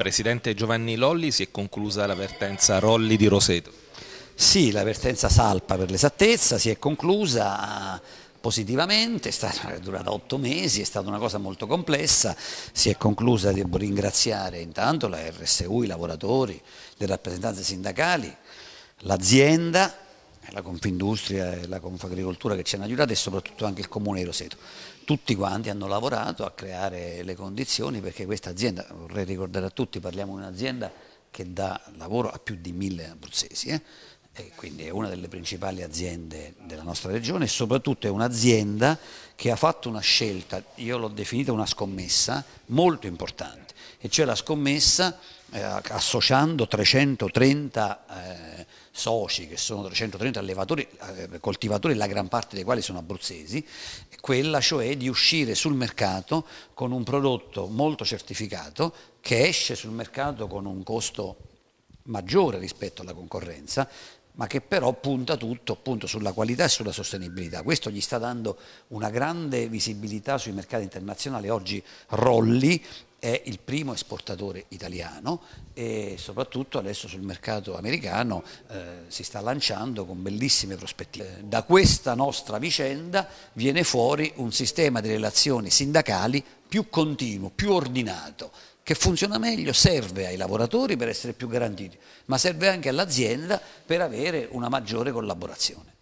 Presidente Giovanni Lolli, si è conclusa la vertenza Rolli di Roseto. Sì, la vertenza Salpa per l'esattezza si è conclusa positivamente, è, stata, è durata otto mesi, è stata una cosa molto complessa, si è conclusa, devo ringraziare intanto la RSU, i lavoratori, le rappresentanze sindacali, l'azienda, la Confindustria e la Confagricoltura che ci hanno aiutato e soprattutto anche il Comune di Roseto. Tutti quanti hanno lavorato a creare le condizioni perché questa azienda, vorrei ricordare a tutti, parliamo di un'azienda che dà lavoro a più di mille abruzzesi, eh? quindi è una delle principali aziende della nostra regione e soprattutto è un'azienda che ha fatto una scelta, io l'ho definita una scommessa molto importante, e cioè la scommessa eh, associando 330 eh, soci, che sono 330 allevatori, eh, coltivatori, la gran parte dei quali sono abruzzesi, quella cioè di uscire sul mercato con un prodotto molto certificato che esce sul mercato con un costo maggiore rispetto alla concorrenza, ma che però punta tutto appunto sulla qualità e sulla sostenibilità. Questo gli sta dando una grande visibilità sui mercati internazionali. Oggi Rolli è il primo esportatore italiano e soprattutto adesso sul mercato americano eh, si sta lanciando con bellissime prospettive. Eh, da questa nostra vicenda viene fuori un sistema di relazioni sindacali più continuo, più ordinato, che funziona meglio, serve ai lavoratori per essere più garantiti, ma serve anche all'azienda per avere una maggiore collaborazione.